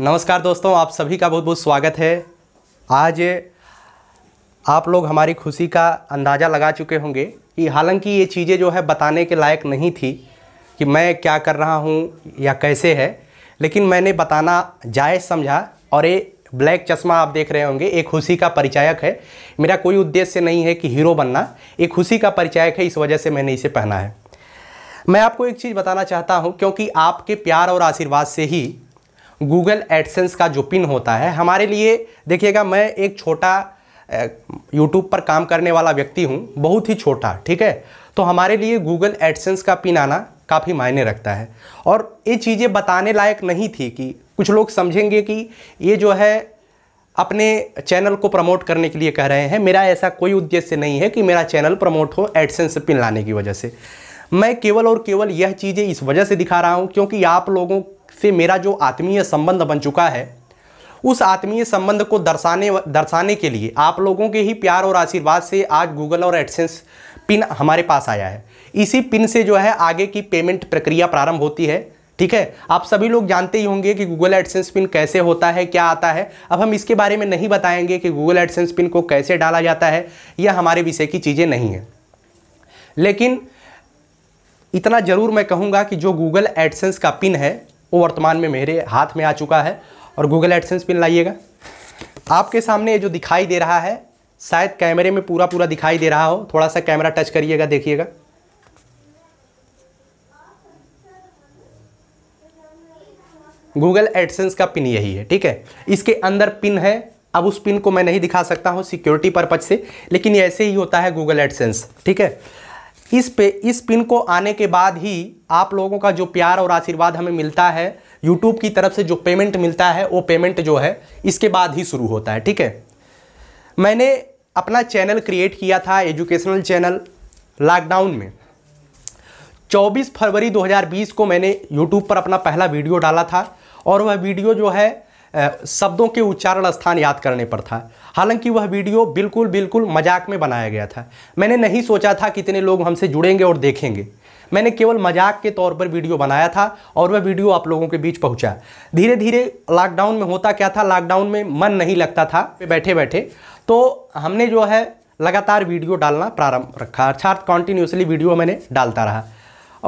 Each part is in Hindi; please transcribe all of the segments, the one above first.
नमस्कार दोस्तों आप सभी का बहुत बहुत स्वागत है आज आप लोग हमारी खुशी का अंदाज़ा लगा चुके होंगे कि हालांकि ये चीज़ें जो है बताने के लायक नहीं थी कि मैं क्या कर रहा हूँ या कैसे है लेकिन मैंने बताना जायज़ समझा और ये ब्लैक चश्मा आप देख रहे होंगे एक खुशी का परिचायक है मेरा कोई उद्देश्य नहीं है कि हीरो बनना एक खुशी का परिचायक है इस वजह से मैंने इसे पहना है मैं आपको एक चीज़ बताना चाहता हूँ क्योंकि आपके प्यार और आशीर्वाद से ही गूगल एडसेंस का जो पिन होता है हमारे लिए देखिएगा मैं एक छोटा यूट्यूब पर काम करने वाला व्यक्ति हूँ बहुत ही छोटा ठीक है तो हमारे लिए गूगल एडसेंस का पिन आना काफ़ी मायने रखता है और ये चीज़ें बताने लायक नहीं थी कि कुछ लोग समझेंगे कि ये जो है अपने चैनल को प्रमोट करने के लिए कह रहे हैं मेरा ऐसा कोई उद्देश्य नहीं है कि मेरा चैनल प्रमोट हो एडसेंस पिन लाने की वजह से मैं केवल और केवल यह चीज़ें इस वजह से दिखा रहा हूँ क्योंकि आप लोगों से मेरा जो आत्मीय संबंध बन चुका है उस आत्मीय संबंध को दर्शाने दर्शाने के लिए आप लोगों के ही प्यार और आशीर्वाद से आज गूगल और एडसेंस पिन हमारे पास आया है इसी पिन से जो है आगे की पेमेंट प्रक्रिया प्रारंभ होती है ठीक है आप सभी लोग जानते ही होंगे कि गूगल एडसेंस पिन कैसे होता है क्या आता है अब हम इसके बारे में नहीं बताएंगे कि गूगल एडसेंस पिन को कैसे डाला जाता है यह हमारे विषय की चीज़ें नहीं हैं लेकिन इतना ज़रूर मैं कहूँगा कि जो गूगल एडसेंस का पिन है वो वर्तमान में मेरे हाथ में आ चुका है और गूगल एडसेंस पिन लाइएगा आपके सामने जो दिखाई दे रहा है शायद कैमरे में पूरा पूरा दिखाई दे रहा हो थोड़ा सा कैमरा टच करिएगा देखिएगा गूगल एडसेंस का पिन यही है ठीक है इसके अंदर पिन है अब उस पिन को मैं नहीं दिखा सकता हूँ सिक्योरिटी परपज से लेकिन ऐसे ही होता है गूगल एडसेंस ठीक है इस पे इस पिन को आने के बाद ही आप लोगों का जो प्यार और आशीर्वाद हमें मिलता है यूट्यूब की तरफ से जो पेमेंट मिलता है वो पेमेंट जो है इसके बाद ही शुरू होता है ठीक है मैंने अपना चैनल क्रिएट किया था एजुकेशनल चैनल लॉकडाउन में 24 फरवरी 2020 को मैंने यूट्यूब पर अपना पहला वीडियो डाला था और वह वीडियो जो है शब्दों के उच्चारण स्थान याद करने पर था हालांकि वह वीडियो बिल्कुल बिल्कुल मजाक में बनाया गया था मैंने नहीं सोचा था कितने लोग हमसे जुड़ेंगे और देखेंगे मैंने केवल मजाक के तौर पर वीडियो बनाया था और वह वीडियो आप लोगों के बीच पहुंचा धीरे धीरे लॉकडाउन में होता क्या था लॉकडाउन में मन नहीं लगता था बैठे बैठे तो हमने जो है लगातार वीडियो डालना प्रारंभ रखा अर्थात कॉन्टिन्यूसली वीडियो मैंने डालता रहा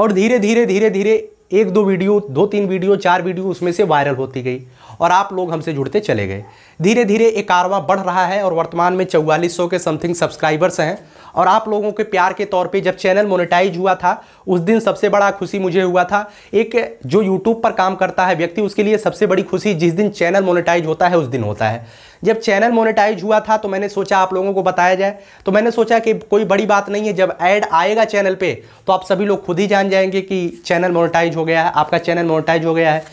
और धीरे धीरे धीरे धीरे एक दो वीडियो दो तीन वीडियो चार वीडियो उसमें से वायरल होती गई और आप लोग हमसे जुड़ते चले गए धीरे धीरे एक कारवा बढ़ रहा है और वर्तमान में चौवालीस के समथिंग सब्सक्राइबर्स हैं और आप लोगों के प्यार के तौर पे जब चैनल मोनेटाइज हुआ था उस दिन सबसे बड़ा खुशी मुझे हुआ था एक जो यूट्यूब पर काम करता है व्यक्ति उसके लिए सबसे बड़ी खुशी जिस दिन चैनल मोनेटाइज होता है उस दिन होता है जब चैनल मोनेटाइज हुआ था तो मैंने सोचा आप लोगों को बताया जाए तो मैंने सोचा कि कोई बड़ी बात नहीं है जब ऐड आएगा चैनल पे तो आप सभी लोग खुद ही जान जाएंगे कि चैनल मोनेटाइज हो गया है आपका चैनल मोनेटाइज हो गया है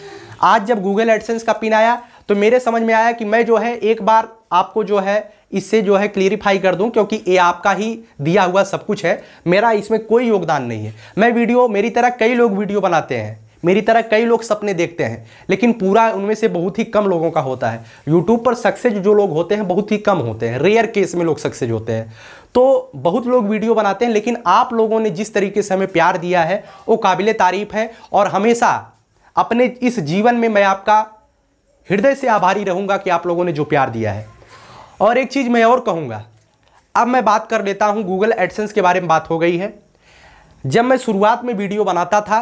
आज जब गूगल एडसेंस का पिन आया तो मेरे समझ में आया कि मैं जो है एक बार आपको जो है इससे जो है क्लियरिफाई कर दूं क्योंकि ये आपका ही दिया हुआ सब कुछ है मेरा इसमें कोई योगदान नहीं है मैं वीडियो मेरी तरह कई लोग वीडियो बनाते हैं मेरी तरह कई लोग सपने देखते हैं लेकिन पूरा उनमें से बहुत ही कम लोगों का होता है यूट्यूब पर सक्सेस जो लोग होते हैं बहुत ही कम होते हैं रेयर केस में लोग सक्सेस होते हैं तो बहुत लोग वीडियो बनाते हैं लेकिन आप लोगों ने जिस तरीके से हमें प्यार दिया है वो काबिल तारीफ़ है और हमेशा अपने इस जीवन में मैं आपका हृदय से आभारी रहूँगा कि आप लोगों ने जो प्यार दिया है और एक चीज़ मैं और कहूँगा अब मैं बात कर लेता हूँ गूगल एडसेंस के बारे में बात हो गई है जब मैं शुरुआत में वीडियो बनाता था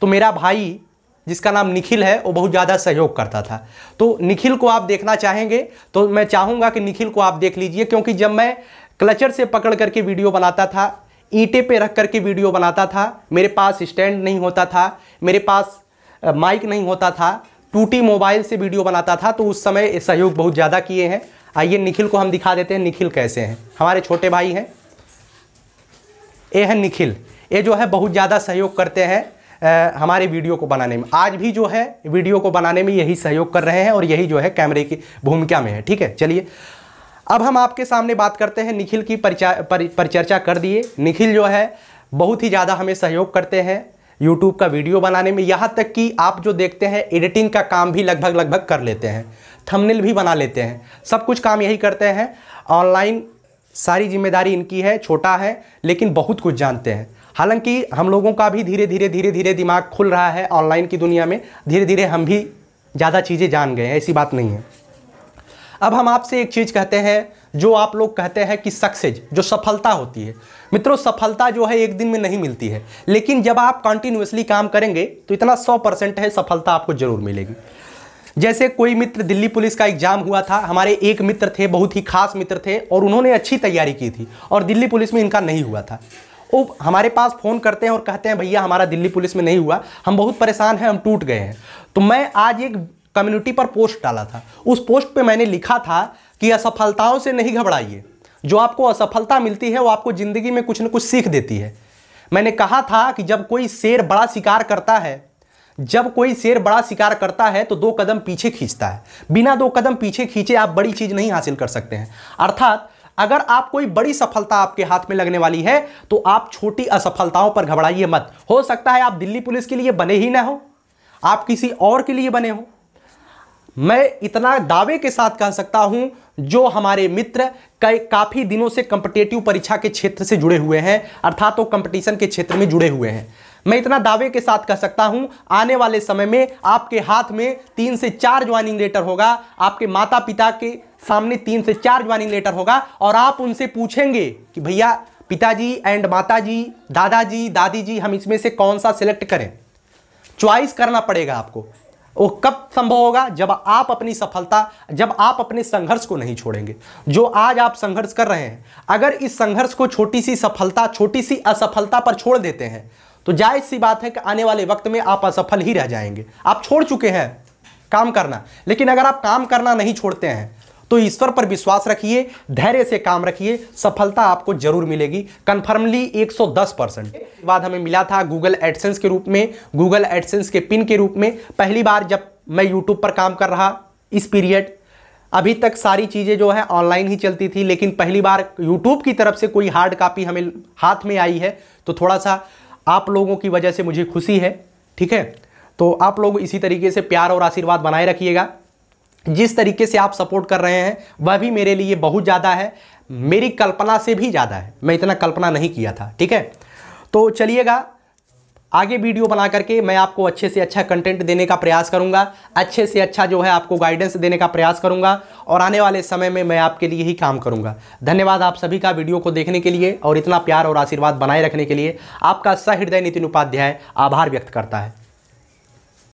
तो मेरा भाई जिसका नाम निखिल है वो बहुत ज़्यादा सहयोग करता था तो निखिल को आप देखना चाहेंगे तो मैं चाहूँगा कि निखिल को आप देख लीजिए क्योंकि जब मैं क्लचर से पकड़ करके वीडियो बनाता था ईंटे पे रख करके वीडियो बनाता था मेरे पास स्टैंड नहीं होता था मेरे पास माइक नहीं होता था टूटी मोबाइल से वीडियो बनाता था तो उस समय सहयोग बहुत ज़्यादा किए हैं आइए निखिल को हम दिखा देते हैं निखिल कैसे हैं हमारे छोटे भाई हैं ये हैं निखिल ये जो है बहुत ज़्यादा सहयोग करते हैं हमारे वीडियो को बनाने में आज भी जो है वीडियो को बनाने में यही सहयोग कर रहे हैं और यही जो है कैमरे की भूमिका में है ठीक है चलिए अब हम आपके सामने बात करते हैं निखिल की परिचर्चा कर दिए निखिल जो है बहुत ही ज़्यादा हमें सहयोग करते हैं यूट्यूब का वीडियो बनाने में यहाँ तक कि आप जो देखते हैं एडिटिंग का काम भी लगभग लगभग कर लेते हैं थंबनेल भी बना लेते हैं सब कुछ काम यही करते हैं ऑनलाइन सारी जिम्मेदारी इनकी है छोटा है लेकिन बहुत कुछ जानते हैं हालांकि हम लोगों का भी धीरे धीरे धीरे धीरे दिमाग खुल रहा है ऑनलाइन की दुनिया में धीरे धीरे हम भी ज़्यादा चीज़ें जान गए ऐसी बात नहीं है अब हम आपसे एक चीज़ कहते हैं जो आप लोग कहते हैं कि सक्सेस जो सफलता होती है मित्रों सफलता जो है एक दिन में नहीं मिलती है लेकिन जब आप कंटिन्यूसली काम करेंगे तो इतना सौ परसेंट है सफलता आपको ज़रूर मिलेगी जैसे कोई मित्र दिल्ली पुलिस का एग्जाम हुआ था हमारे एक मित्र थे बहुत ही खास मित्र थे और उन्होंने अच्छी तैयारी की थी और दिल्ली पुलिस में इनका नहीं हुआ था वो हमारे पास फ़ोन करते हैं और कहते हैं भैया हमारा दिल्ली पुलिस में नहीं हुआ हम बहुत परेशान हैं हम टूट गए हैं तो मैं आज एक कम्युनिटी पर पोस्ट डाला था उस पोस्ट पे मैंने लिखा था कि असफलताओं से नहीं घबराइए जो आपको असफलता मिलती है वो आपको ज़िंदगी में कुछ ना कुछ सीख देती है मैंने कहा था कि जब कोई शेर बड़ा शिकार करता है जब कोई शेर बड़ा शिकार करता है तो दो कदम पीछे खींचता है बिना दो कदम पीछे खींचे आप बड़ी चीज़ नहीं हासिल कर सकते हैं अर्थात अगर आप कोई बड़ी सफलता आपके हाथ में लगने वाली है तो आप छोटी असफलताओं पर घबराइए मत हो सकता है आप दिल्ली पुलिस के लिए बने ही ना हो आप किसी और के लिए बने हो मैं इतना दावे के साथ कह सकता हूं जो हमारे मित्र कई काफ़ी दिनों से कंपटेटिव परीक्षा के क्षेत्र से जुड़े हुए हैं अर्थात वो कंपटीशन के क्षेत्र में जुड़े हुए हैं मैं इतना दावे के साथ कह सकता हूं आने वाले समय में आपके हाथ में तीन से चार ज्वाइनिंग लेटर होगा आपके माता पिता के सामने तीन से चार ज्वाइनिंग लेटर होगा और आप उनसे पूछेंगे कि भैया पिताजी एंड माताजी दादाजी दादी जी हम इसमें से कौन सा सिलेक्ट करें च्वाइस करना पड़ेगा आपको वो कब संभव होगा जब आप अपनी सफलता जब आप अपने संघर्ष को नहीं छोड़ेंगे जो आज आप संघर्ष कर रहे हैं अगर इस संघर्ष को छोटी सी सफलता छोटी सी असफलता पर छोड़ देते हैं तो जायज सी बात है कि आने वाले वक्त में आप असफल ही रह जाएंगे आप छोड़ चुके हैं काम करना लेकिन अगर आप काम करना नहीं छोड़ते हैं तो ईश्वर पर विश्वास रखिए धैर्य से काम रखिए सफलता आपको जरूर मिलेगी कन्फर्मली 110 परसेंट बाद हमें मिला था गूगल एडसेंस के रूप में गूगल एडसेंस के पिन के रूप में पहली बार जब मैं यूट्यूब पर काम कर रहा इस पीरियड अभी तक सारी चीज़ें जो है ऑनलाइन ही चलती थी लेकिन पहली बार यूट्यूब की तरफ से कोई हार्ड कापी हमें हाथ में आई है तो थोड़ा सा आप लोगों की वजह से मुझे खुशी है ठीक है तो आप लोग इसी तरीके से प्यार और आशीर्वाद बनाए रखिएगा जिस तरीके से आप सपोर्ट कर रहे हैं वह भी मेरे लिए बहुत ज़्यादा है मेरी कल्पना से भी ज़्यादा है मैं इतना कल्पना नहीं किया था ठीक है तो चलिएगा आगे वीडियो बना करके मैं आपको अच्छे से अच्छा कंटेंट देने का प्रयास करूंगा अच्छे से अच्छा जो है आपको गाइडेंस देने का प्रयास करूंगा और आने वाले समय में मैं आपके लिए ही काम करूंगा धन्यवाद आप सभी का वीडियो को देखने के लिए और इतना प्यार और आशीर्वाद बनाए रखने के लिए आपका सहृदय नितिन उपाध्याय आभार व्यक्त करता है